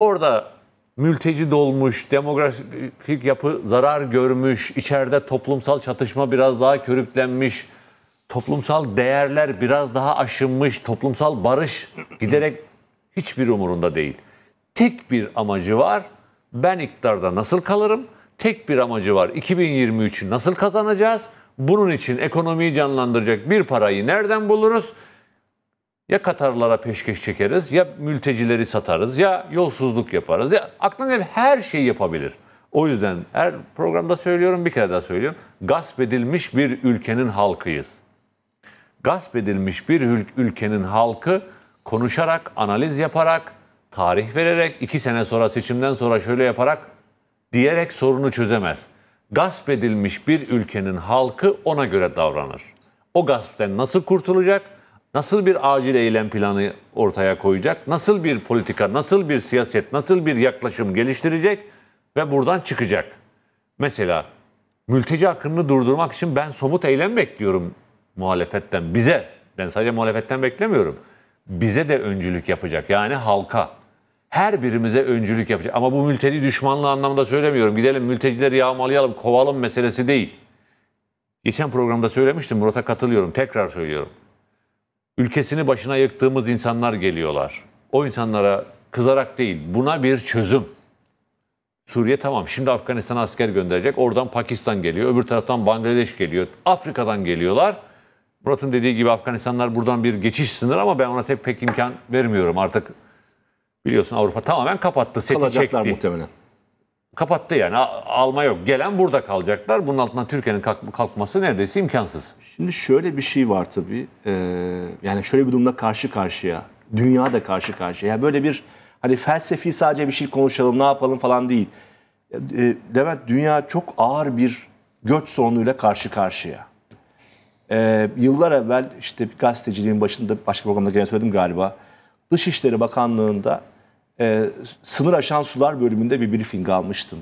Orada mülteci dolmuş, demografik yapı zarar görmüş, içeride toplumsal çatışma biraz daha körüklenmiş, toplumsal değerler biraz daha aşınmış, toplumsal barış giderek hiçbir umurunda değil. Tek bir amacı var, ben iktidarda nasıl kalırım? Tek bir amacı var, 2023'ü nasıl kazanacağız? Bunun için ekonomiyi canlandıracak bir parayı nereden buluruz? ya Katarlara peşkeş çekeriz, ya mültecileri satarız, ya yolsuzluk yaparız. Ya aklına gelen her şeyi yapabilir. O yüzden her programda söylüyorum, bir kere daha söylüyorum. Gasp edilmiş bir ülkenin halkıyız. Gasp edilmiş bir ülkenin halkı konuşarak, analiz yaparak, tarih vererek, iki sene sonra seçimden sonra şöyle yaparak diyerek sorunu çözemez. Gasp edilmiş bir ülkenin halkı ona göre davranır. O gaspten nasıl kurtulacak? nasıl bir acil eylem planı ortaya koyacak, nasıl bir politika, nasıl bir siyaset, nasıl bir yaklaşım geliştirecek ve buradan çıkacak. Mesela mülteci akınını durdurmak için ben somut eylem bekliyorum muhalefetten bize. Ben sadece muhalefetten beklemiyorum. Bize de öncülük yapacak yani halka. Her birimize öncülük yapacak. Ama bu mülteci düşmanlığı anlamında söylemiyorum. Gidelim mültecileri yağmalayalım, kovalım meselesi değil. Geçen programda söylemiştim, Murat'a katılıyorum, tekrar söylüyorum ülkesini başına yıktığımız insanlar geliyorlar. O insanlara kızarak değil, buna bir çözüm. Suriye tamam şimdi Afganistan'a asker gönderecek. Oradan Pakistan geliyor. Öbür taraftan Bangladeş geliyor. Afrika'dan geliyorlar. Murat'ın dediği gibi Afganistanlar buradan bir geçiş sınır ama ben ona tek pek imkan vermiyorum. Artık biliyorsun Avrupa tamamen kapattı. Seti Kalacaklar çekti. muhtemelen. Kapattı yani alma yok. Gelen burada kalacaklar. Bunun altından Türkiye'nin kalkması neredeyse imkansız. Şimdi şöyle bir şey var tabii. Ee, yani şöyle bir durumda karşı karşıya. Dünya da karşı karşıya. Yani böyle bir hani felsefi sadece bir şey konuşalım ne yapalım falan değil. demek dünya çok ağır bir göç sorunuyla karşı karşıya. E, yıllar evvel işte bir gazeteciliğin başında başka programda gene söyledim galiba. Dışişleri Bakanlığı'nda e, sınır aşan sular bölümünde bir briefing almıştım.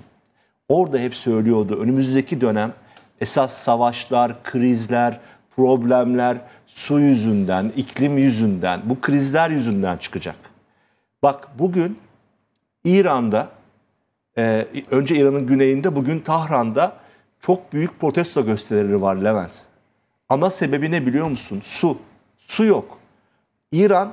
Orada hep söylüyordu önümüzdeki dönem esas savaşlar, krizler, problemler su yüzünden, iklim yüzünden, bu krizler yüzünden çıkacak. Bak bugün İran'da, e, önce İran'ın güneyinde, bugün Tahran'da çok büyük protesto gösterileri var Levent. Ana sebebi ne biliyor musun? Su. Su yok. İran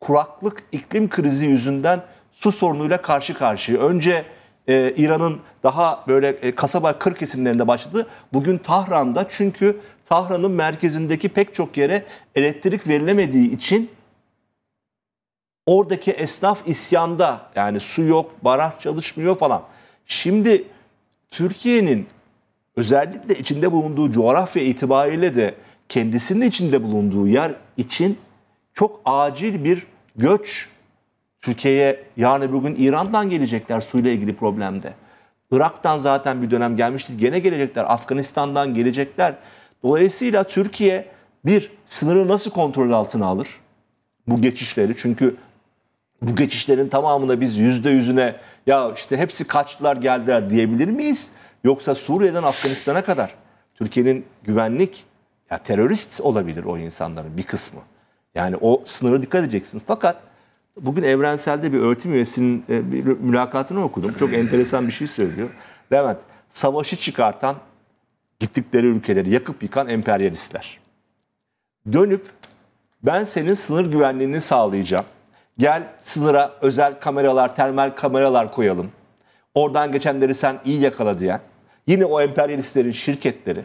kuraklık iklim krizi yüzünden su sorunuyla karşı karşıya. Önce e, İran'ın daha böyle e, kasaba kır kesimlerinde başladı. Bugün Tahran'da çünkü Tahran'ın merkezindeki pek çok yere elektrik verilemediği için oradaki esnaf isyanda. Yani su yok, baraj çalışmıyor falan. Şimdi Türkiye'nin özellikle içinde bulunduğu coğrafya itibariyle de kendisinin içinde bulunduğu yer için çok acil bir göç Türkiye'ye yarın öbür gün İran'dan gelecekler suyla ilgili problemde. Irak'tan zaten bir dönem gelmişti. Gene gelecekler. Afganistan'dan gelecekler. Dolayısıyla Türkiye bir sınırı nasıl kontrol altına alır? Bu geçişleri çünkü bu geçişlerin tamamına biz yüzde yüzüne ya işte hepsi kaçtılar geldiler diyebilir miyiz? Yoksa Suriye'den Afganistan'a kadar Türkiye'nin güvenlik ya terörist olabilir o insanların bir kısmı. Yani o sınırı dikkat edeceksin. Fakat bugün evrenselde bir öğretim üyesinin e, bir mülakatını okudum. Çok enteresan bir şey söylüyor. Levent, savaşı çıkartan gittikleri ülkeleri yakıp yıkan emperyalistler. Dönüp ben senin sınır güvenliğini sağlayacağım. Gel sınıra özel kameralar, termal kameralar koyalım. Oradan geçenleri sen iyi yakala diyen. Yine o emperyalistlerin şirketleri.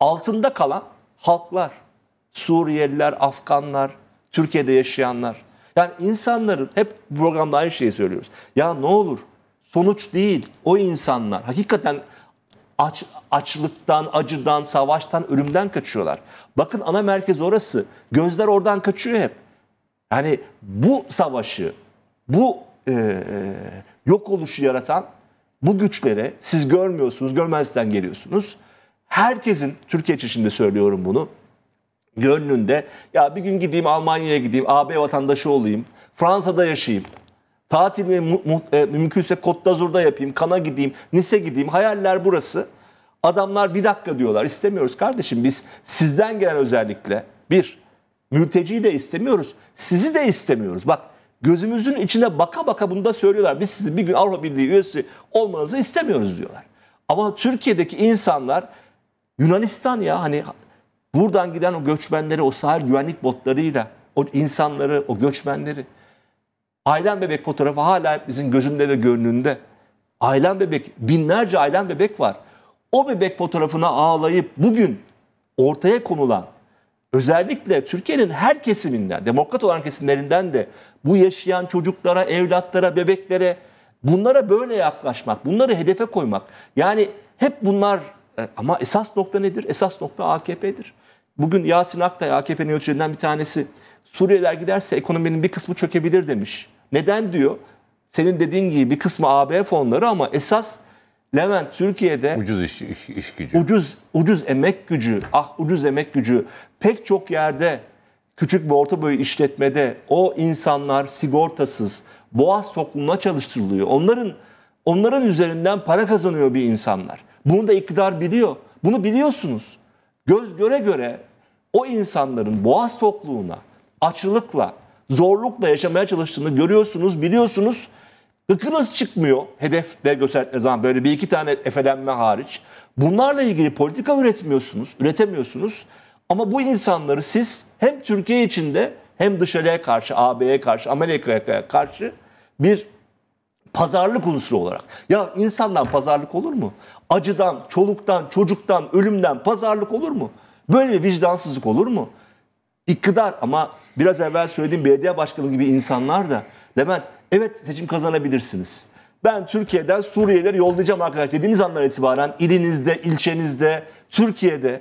Altında kalan halklar. Suriyeliler, Afganlar, Türkiye'de yaşayanlar. Yani insanların hep bu programda aynı şeyi söylüyoruz. Ya ne olur sonuç değil o insanlar hakikaten aç, açlıktan, acıdan, savaştan, ölümden kaçıyorlar. Bakın ana merkez orası. Gözler oradan kaçıyor hep. Yani bu savaşı, bu e, e yok oluşu yaratan bu güçlere siz görmüyorsunuz, görmezden geliyorsunuz. Herkesin, Türkiye için de söylüyorum bunu, gönlünde ya bir gün gideyim Almanya'ya gideyim, AB vatandaşı olayım, Fransa'da yaşayayım, tatilimi mu, mu, e, mümkünse Côte d'Azur'da yapayım, Kana gideyim, Nice gideyim, hayaller burası. Adamlar bir dakika diyorlar istemiyoruz kardeşim biz sizden gelen özellikle bir mülteciyi de istemiyoruz sizi de istemiyoruz. Bak gözümüzün içine baka baka bunu da söylüyorlar biz sizi bir gün Avrupa Birliği üyesi olmanızı istemiyoruz diyorlar. Ama Türkiye'deki insanlar Yunanistan ya hani Buradan giden o göçmenleri, o sahil güvenlik botlarıyla, o insanları, o göçmenleri. Ailem bebek fotoğrafı hala bizim gözünde ve gönlünde. Ailem bebek, binlerce ailem bebek var. O bebek fotoğrafına ağlayıp bugün ortaya konulan özellikle Türkiye'nin her kesiminden, demokrat olan kesimlerinden de bu yaşayan çocuklara, evlatlara, bebeklere bunlara böyle yaklaşmak, bunları hedefe koymak. Yani hep bunlar e, ama esas nokta nedir? Esas nokta AKP'dir. Bugün Yasin Aktay AKP'nin yöneticilerinden bir tanesi Suriyeliler giderse ekonominin bir kısmı çökebilir demiş. Neden diyor? Senin dediğin gibi bir kısmı AB fonları ama esas Levent Türkiye'de ucuz iş, iş, iş gücü. Ucuz ucuz emek gücü. Ah ucuz emek gücü. Pek çok yerde küçük ve orta boy işletmede o insanlar sigortasız Boğaz toplumuna çalıştırılıyor. Onların onların üzerinden para kazanıyor bir insanlar. Bunu da iktidar biliyor. Bunu biliyorsunuz. Göz göre göre o insanların boğaz tokluğuna, açlıkla, zorlukla yaşamaya çalıştığını görüyorsunuz, biliyorsunuz. Gıkınız çıkmıyor hedefle gösterdiğiniz zaman böyle bir iki tane efelenme hariç. Bunlarla ilgili politika üretmiyorsunuz, üretemiyorsunuz. Ama bu insanları siz hem Türkiye içinde hem dışarıya karşı, AB'ye karşı, Amerika'ya karşı bir Pazarlık unsuru olarak. Ya insandan pazarlık olur mu? Acıdan, çoluktan, çocuktan, ölümden pazarlık olur mu? Böyle bir vicdansızlık olur mu? İktidar ama biraz evvel söylediğim belediye başkanı gibi insanlar da Levent evet seçim kazanabilirsiniz. Ben Türkiye'den Suriyelileri yollayacağım arkadaş dediğiniz andan itibaren ilinizde, ilçenizde, Türkiye'de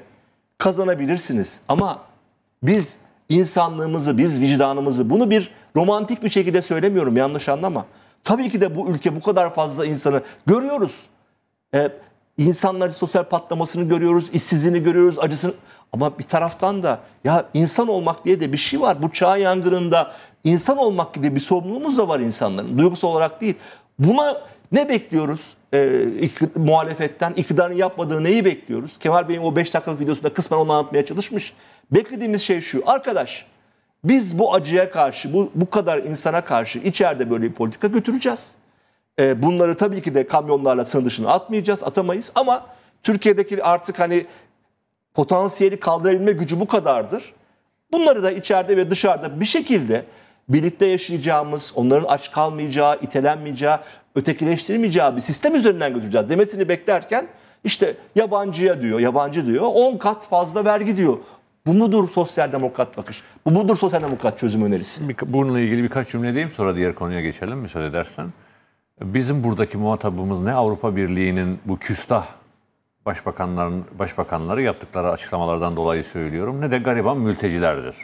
kazanabilirsiniz. Ama biz insanlığımızı, biz vicdanımızı bunu bir romantik bir şekilde söylemiyorum yanlış anlama. Tabii ki de bu ülke bu kadar fazla insanı görüyoruz. Ee, insanların sosyal patlamasını görüyoruz, işsizliğini görüyoruz, acısını. Ama bir taraftan da ya insan olmak diye de bir şey var. Bu çağ yangınında insan olmak diye bir sorumluluğumuz da var insanların. Duygusal olarak değil. Buna ne bekliyoruz? E, ik, muhalefetten iktidarın yapmadığı neyi bekliyoruz? Kemal Bey'in o 5 dakikalık videosunda kısmen onu anlatmaya çalışmış. Beklediğimiz şey şu. Arkadaş biz bu acıya karşı, bu, bu kadar insana karşı içeride böyle bir politika götüreceğiz. E, bunları tabii ki de kamyonlarla sınır dışına atmayacağız, atamayız. Ama Türkiye'deki artık hani potansiyeli kaldırabilme gücü bu kadardır. Bunları da içeride ve dışarıda bir şekilde birlikte yaşayacağımız, onların aç kalmayacağı, itelenmeyeceği, ötekileştirilmeyeceği bir sistem üzerinden götüreceğiz demesini beklerken işte yabancıya diyor, yabancı diyor, 10 kat fazla vergi diyor. Bu mudur sosyal demokrat bakış? Bu mudur sosyal demokrat çözüm önerisi? Bununla ilgili birkaç cümle diyeyim sonra diğer konuya geçelim müsaade edersen. Bizim buradaki muhatabımız ne Avrupa Birliği'nin bu küstah başbakanların başbakanları yaptıkları açıklamalardan dolayı söylüyorum ne de gariban mültecilerdir.